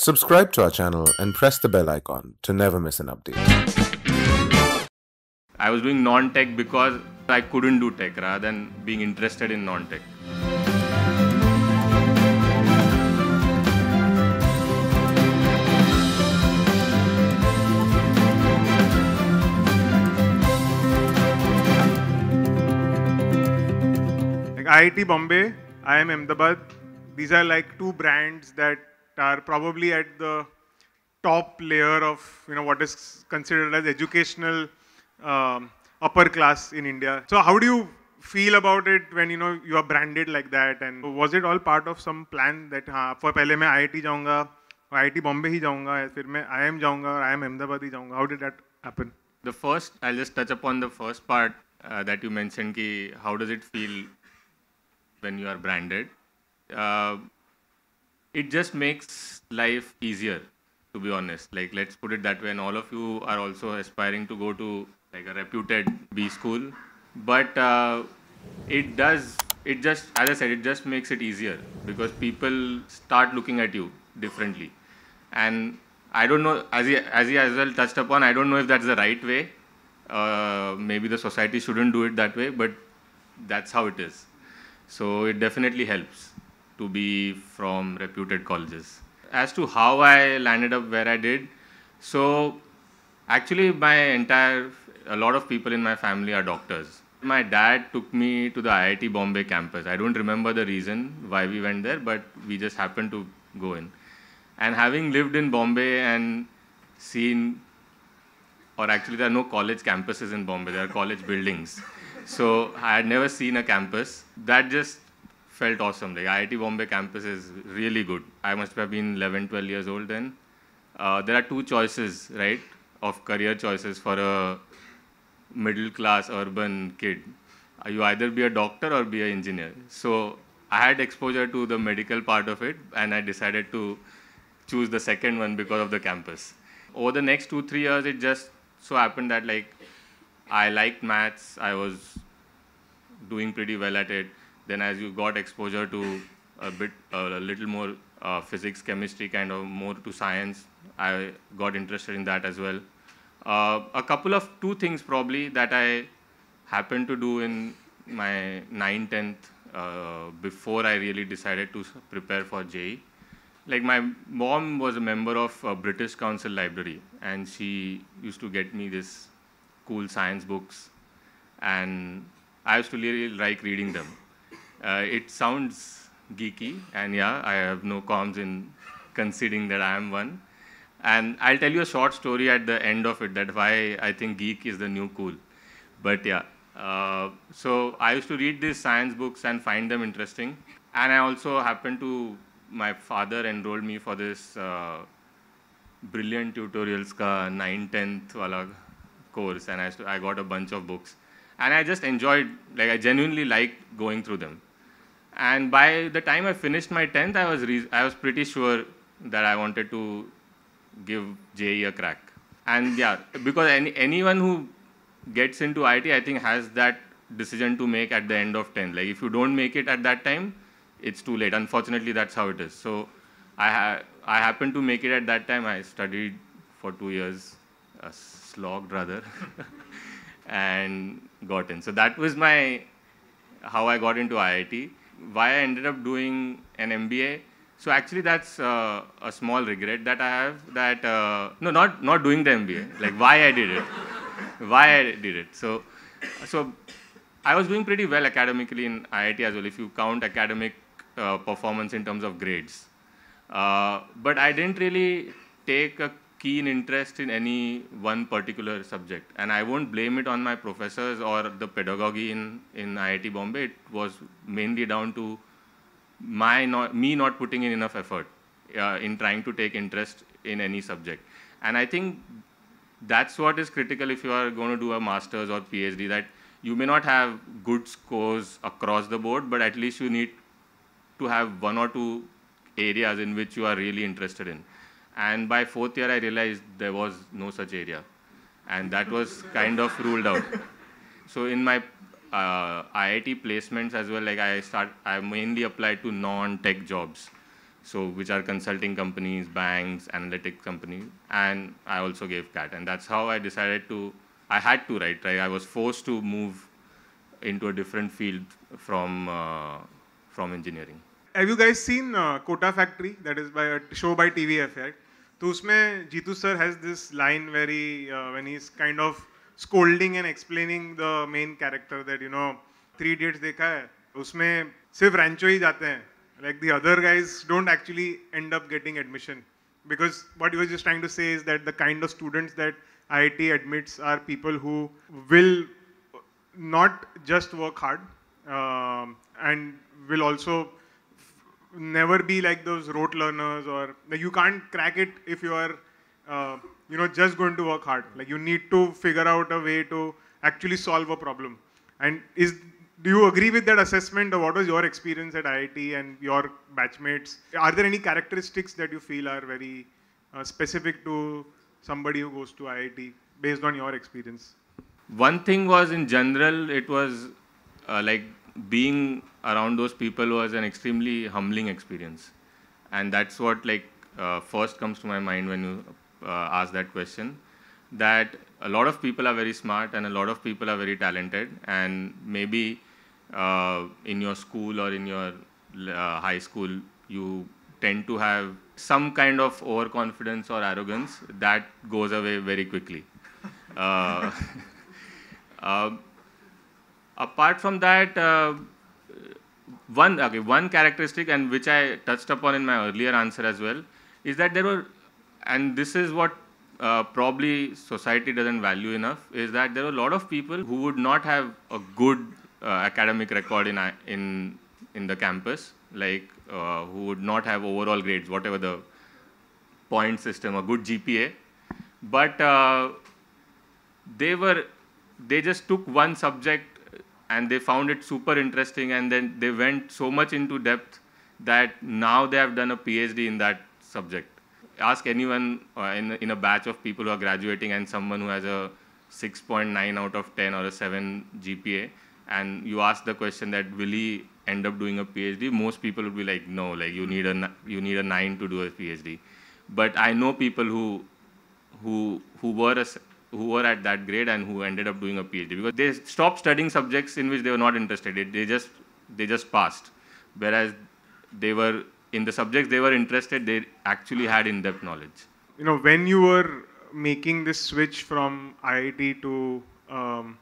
Subscribe to our channel and press the bell icon to never miss an update. I was doing non tech because I couldn't do tech rather than being interested in non tech. IIT Bombay, IIM Ahmedabad, these are like two brands that are probably at the top layer of you know what is considered as educational um, upper class in India. So how do you feel about it when you know you are branded like that? And was it all part of some plan that for पहले मैं IIT जाऊँगा IIT Bombay ही जाऊँगा फिर मैं IIM जाऊँगा और IIM Ahmedabad ही जाऊँगा how did that happen the first I just touch upon the first part that you mentioned. कि how does it feel when you are branded. Uh, it just makes life easier to be honest like let's put it that way and all of you are also aspiring to go to like a reputed b school but uh, it does it just as i said it just makes it easier because people start looking at you differently and i don't know as he as he as well touched upon i don't know if that's the right way uh, maybe the society shouldn't do it that way but that's how it is so it definitely helps to be from reputed colleges. As to how I landed up where I did, so actually my entire, a lot of people in my family are doctors. My dad took me to the IIT Bombay campus. I don't remember the reason why we went there, but we just happened to go in. And having lived in Bombay and seen, or actually there are no college campuses in Bombay, there are college buildings. So I had never seen a campus. That just felt awesome. Like IIT Bombay campus is really good. I must have been 11, 12 years old then. Uh, there are two choices, right, of career choices for a middle class urban kid. Uh, you either be a doctor or be an engineer. So I had exposure to the medical part of it, and I decided to choose the second one because of the campus. Over the next two, three years, it just so happened that like I liked maths. I was doing pretty well at it. Then as you got exposure to a bit, a little more uh, physics, chemistry, kind of more to science, I got interested in that as well. Uh, a couple of two things probably that I happened to do in my 9th, 10th uh, before I really decided to prepare for JE. Like my mom was a member of a British Council Library, and she used to get me this cool science books, and I used to really like reading them. Uh, it sounds geeky, and yeah, I have no qualms in conceding that I am one. And I'll tell you a short story at the end of it that why I think geek is the new cool. But yeah, uh, so I used to read these science books and find them interesting. And I also happened to, my father enrolled me for this uh, brilliant tutorials ka 9 10th wala course and I, I got a bunch of books and I just enjoyed like I genuinely liked going through them and by the time I finished my 10th, I was, I was pretty sure that I wanted to give JE a crack. And yeah, because any, anyone who gets into IT, I think, has that decision to make at the end of 10. Like, if you don't make it at that time, it's too late. Unfortunately, that's how it is. So, I, ha I happened to make it at that time. I studied for two years, uh, slogged rather, and got in. So, that was my how I got into IIT why I ended up doing an MBA. So actually, that's uh, a small regret that I have. That uh, no, not not doing the MBA. Like why I did it, why I did it. So, so I was doing pretty well academically in IIT as well. If you count academic uh, performance in terms of grades, uh, but I didn't really take a keen interest in any one particular subject. And I won't blame it on my professors or the pedagogy in, in IIT Bombay. It was mainly down to my not, me not putting in enough effort uh, in trying to take interest in any subject. And I think that's what is critical if you are going to do a master's or PhD, that you may not have good scores across the board, but at least you need to have one or two areas in which you are really interested in. And by fourth year, I realized there was no such area. And that was kind of ruled out. So in my uh, IIT placements as well, like I start, I mainly applied to non-tech jobs. So which are consulting companies, banks, analytic companies, and I also gave CAT. And that's how I decided to, I had to write, right? I was forced to move into a different field from, uh, from engineering. Have you guys seen uh, Kota Factory? That is by a uh, show by TVF, right? तो उसमें Jeetu sir has this line very when he is kind of scolding and explaining the main character that you know Three Idiots देखा है उसमें सिर्फ रैंचो ही जाते हैं like the other guys don't actually end up getting admission because what he was just trying to say is that the kind of students that IIT admits are people who will not just work hard um, and will also never be like those rote learners or like you can't crack it if you are uh, you know just going to work hard like you need to figure out a way to actually solve a problem and is do you agree with that assessment or what was your experience at IIT and your batchmates are there any characteristics that you feel are very uh, specific to somebody who goes to IIT based on your experience one thing was in general it was uh, like being around those people was an extremely humbling experience and that's what like uh, first comes to my mind when you uh, ask that question that a lot of people are very smart and a lot of people are very talented and maybe uh, in your school or in your uh, high school you tend to have some kind of overconfidence or arrogance that goes away very quickly uh, um, Apart from that, uh, one, okay, one characteristic and which I touched upon in my earlier answer as well is that there were, and this is what uh, probably society doesn't value enough, is that there were a lot of people who would not have a good uh, academic record in, in, in the campus, like uh, who would not have overall grades, whatever the point system, a good GPA, but uh, they were they just took one subject and they found it super interesting and then they went so much into depth that now they have done a phd in that subject ask anyone uh, in, in a batch of people who are graduating and someone who has a 6.9 out of 10 or a 7 gpa and you ask the question that will he end up doing a phd most people would be like no like you need a you need a 9 to do a phd but i know people who who who were a who were at that grade and who ended up doing a PhD because they stopped studying subjects in which they were not interested. It, they just they just passed, whereas they were in the subjects they were interested. They actually had in-depth knowledge. You know, when you were making this switch from IIT to um,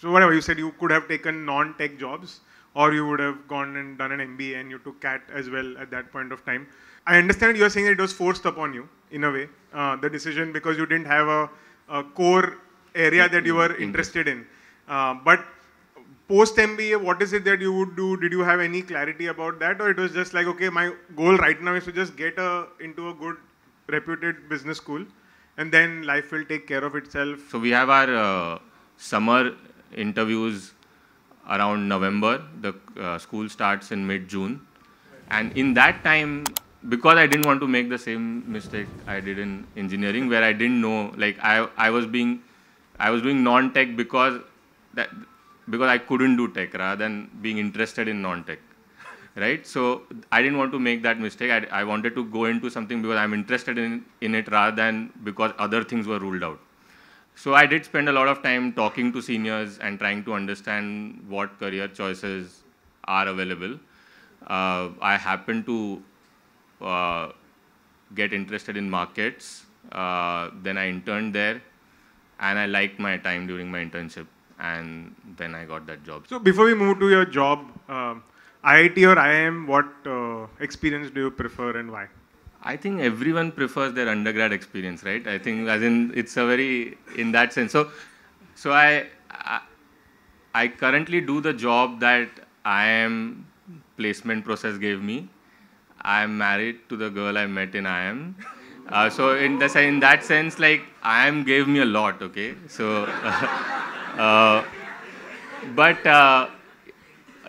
so whatever you said, you could have taken non-tech jobs, or you would have gone and done an MBA, and you took CAT as well at that point of time. I understand you are saying that it was forced upon you in a way uh, the decision because you didn't have a core area mm-hmm. that you were mm-hmm. interested in. Uh, but post MBA, what is it that you would do? Did you have any clarity about that, or it was just like, okay, my goal right now is to just get a, into a good, reputed business school, and then life will take care of itself. So we have our uh, summer interviews around November. The uh, school starts in mid June, and in that time, because I didn't want to make the same mistake I did in engineering, where I didn't know, like I, I was being, I was doing non-tech because that, because I couldn't do tech rather than being interested in non-tech, right? So I didn't want to make that mistake. I, I wanted to go into something because I'm interested in, in it rather than because other things were ruled out. So I did spend a lot of time talking to seniors and trying to understand what career choices are available. Uh, I happened to uh, get interested in markets. Uh, then I interned there, and I liked my time during my internship, and then I got that job. So before we move to your job, um, uh, IIT or IIM, what experience do you prefer and why? I think everyone prefers their undergrad experience, right? I think as in it's a very in that sense. So, so I, I, I currently do the job that I am placement process gave me, I'm married to the girl I met in IIM. Uh, so in the in that sense, like IIM gave me a lot. Okay, so uh, but uh,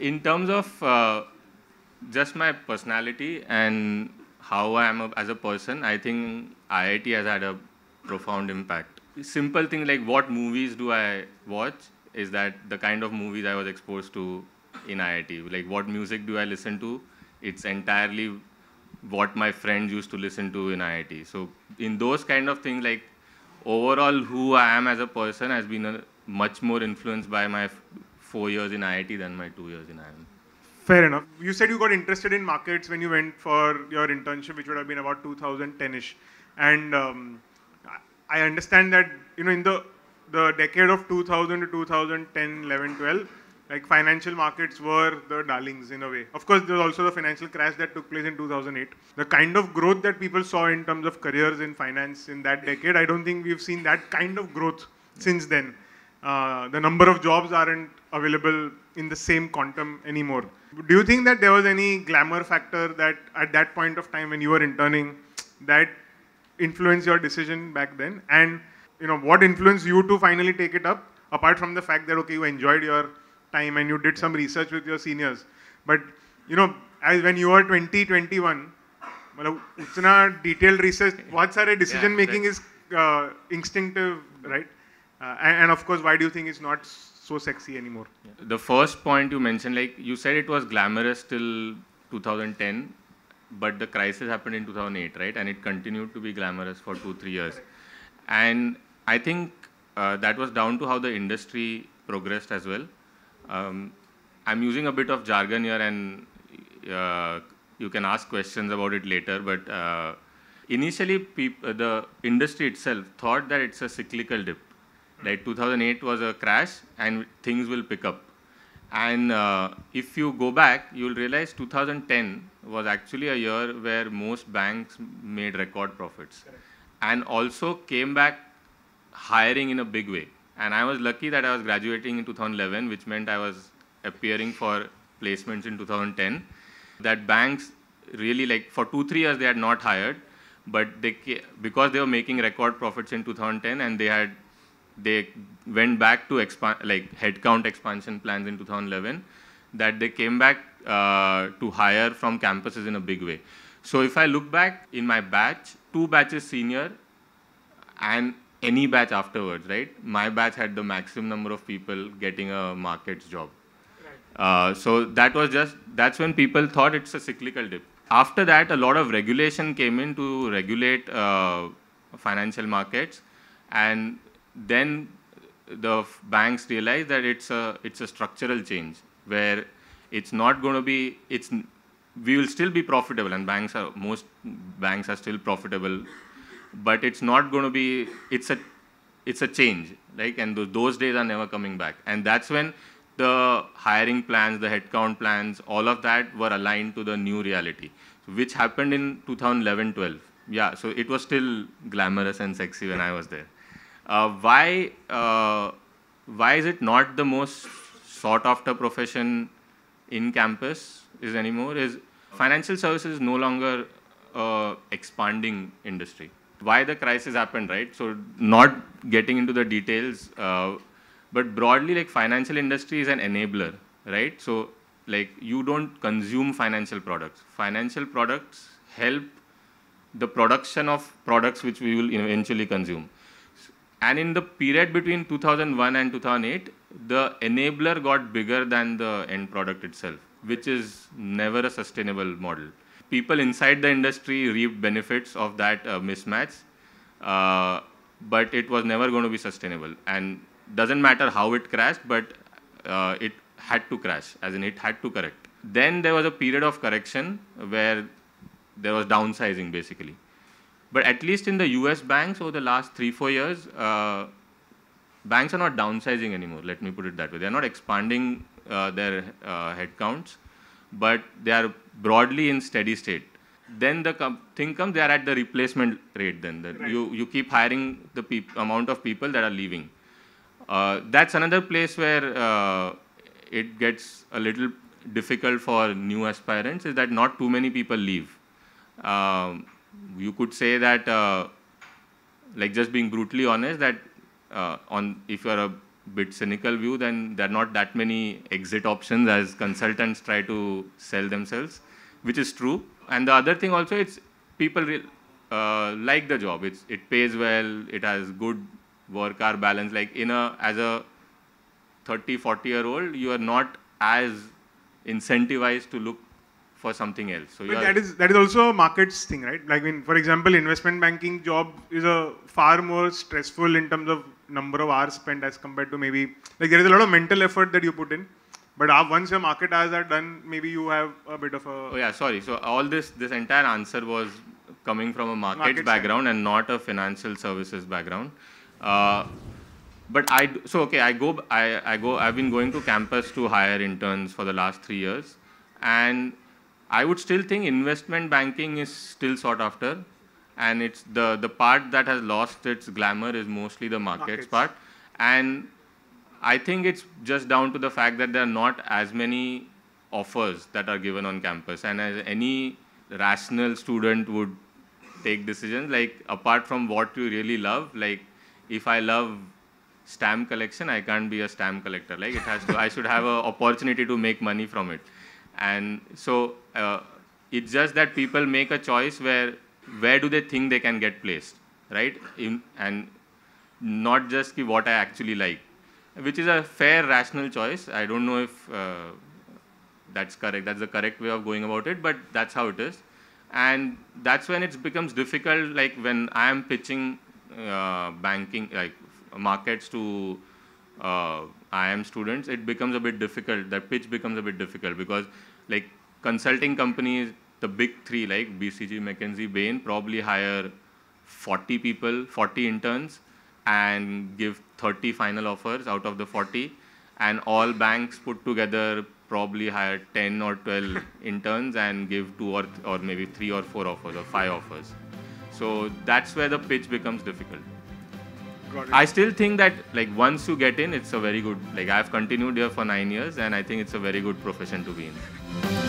in terms of uh, just my personality and how I am a, as a person, I think IIT has had a profound impact. Simple thing like what movies do I watch is that the kind of movies I was exposed to in IIT. Like what music do I listen to? it's entirely what my friends used to listen to in IIT. So in those kind of things, like overall who I am as a person has been a, much more influenced by my four years in IIT than my two years in IIM. Fair enough. You said you got interested in markets when you went for your internship, which would have been about 2010-ish, and um, I understand that you know in the the decade of 2000 to 2010, 11, 12 like financial markets were the darlings in a way. Of course, there was also the financial crash that took place in 2008. The kind of growth that people saw in terms of careers in finance in that decade, I don't think we've seen that kind of growth since then. Uh, the number of jobs aren't available in the same quantum anymore. Do you think that there was any glamour factor that at that point of time when you were interning that influenced your decision back then? And you know what influenced you to finally take it up, apart from the fact that okay, you enjoyed your time and you did some research with your seniors. But you know, as when you were 20, 21, मतलब उतना detailed research बहुत सारे making is uh, instinctive, right? Uh, and of course, why do you think it's not so sexy anymore. The first point you mentioned, like you said, it was glamorous till 2010, but the crisis happened in 2008, right? And it continued to be glamorous for two, three years. And I think uh, that was down to how the industry progressed as well. Um, I'm using a bit of jargon here and uh, you can ask questions about it later, but uh, initially uh, the industry itself thought that it's a cyclical dip. Like 2008 was a crash and things will pick up. And uh, if you go back, you'll realize 2010 was actually a year where most banks made record profits Correct. and also came back hiring in a big way. And I was lucky that I was graduating in 2011, which meant I was appearing for placements in 2010. That banks really like for two three years they had not hired, but they because they were making record profits in 2010 and they had they went back to expand like headcount expansion plans in 2011 that they came back uh, to hire from campuses in a big way. So if I look back in my batch, two batches senior and any batch afterwards, right? My batch had the maximum number of people getting a markets job. Uh, so that was just, that's when people thought it's a cyclical dip. After that, a lot of regulation came in to regulate uh, financial markets. And then the banks realized that it's a, it's a structural change where it's not going to be, it's, we will still be profitable and banks are, most banks are still profitable but it's not going to be, it's a, it's a change, like, and th those days are never coming back. And that's when the hiring plans, the headcount plans, all of that were aligned to the new reality, which happened in 2011-12. Yeah, so it was still glamorous and sexy when I was there. Uh, why, uh, why is it not the most sought after profession in campus is anymore? Is financial services no longer uh, expanding industry? why the crisis happened, right? So not getting into the details, uh, but broadly, like financial industry is an enabler, right? So like you don't consume financial products. Financial products help the production of products which we will eventually consume. And in the period between 2001 and 2008, the enabler got bigger than the end product itself, which is never a sustainable model people inside the industry reaped benefits of that uh, mismatch, uh, but it was never going to be sustainable. And doesn't matter how it crashed, but uh, it had to crash, as in it had to correct. Then there was a period of correction where there was downsizing basically. But at least in the US banks over the last three, four years, uh, banks are not downsizing anymore, let me put it that way. They're not expanding uh, their uh, headcounts but they are broadly in steady state. Then the com- thing comes, they are at the replacement rate. Then that right. you you keep hiring the peop- amount of people that are leaving. Uh, that's another place where uh, it gets a little difficult for new aspirants is that not too many people leave. Um, you could say that, uh, like just being brutally honest, that uh, on if you are a bit cynical view, then there are not that many exit options as consultants try to sell themselves, which is true. And the other thing also, it's people uh, like the job. It's, it pays well, it has good work-hour balance. Like in a, as a 30, 40 year old, you are not as incentivized to look for something else. So that is that is also a markets thing, right? Like, I mean, for example, investment banking job is a far more stressful in terms of number of hours spent as compared to maybe like there is a lot of mental effort that you put in but uh, once your market hours are done maybe you have a bit of a oh yeah sorry so all this this entire answer was coming from a market, market background side. and not a financial services background uh, but i so okay i go I, I go i've been going to campus to hire interns for the last three years and i would still think investment banking is still sought after and it's the the part that has lost its glamour is mostly the markets, markets. part and i think it's just down to the fact that there are not as many offers that are given on campus and as any rational student would take decisions like apart from what you really love like if i love stamp collection i can't be a stamp collector like it has to i should have an opportunity to make money from it and so uh, it's just that people make a choice where where do they think they can get placed, right? In, and not just ki what I actually like, which is a fair, rational choice. I don't know if uh, that's correct. That's the correct way of going about it, but that's how it is. And that's when it becomes difficult, like when I am pitching uh, banking, like markets to uh, IM students, it becomes a bit difficult. That pitch becomes a bit difficult because, like, consulting companies the big three like BCG, McKinsey, Bain probably hire 40 people, 40 interns, and give 30 final offers out of the 40. And all banks put together probably hire 10 or 12 interns and give two or, th- or maybe three or four offers or five offers. So that's where the pitch becomes difficult. I still think that like once you get in, it's a very good like I've continued here for nine years, and I think it's a very good profession to be in.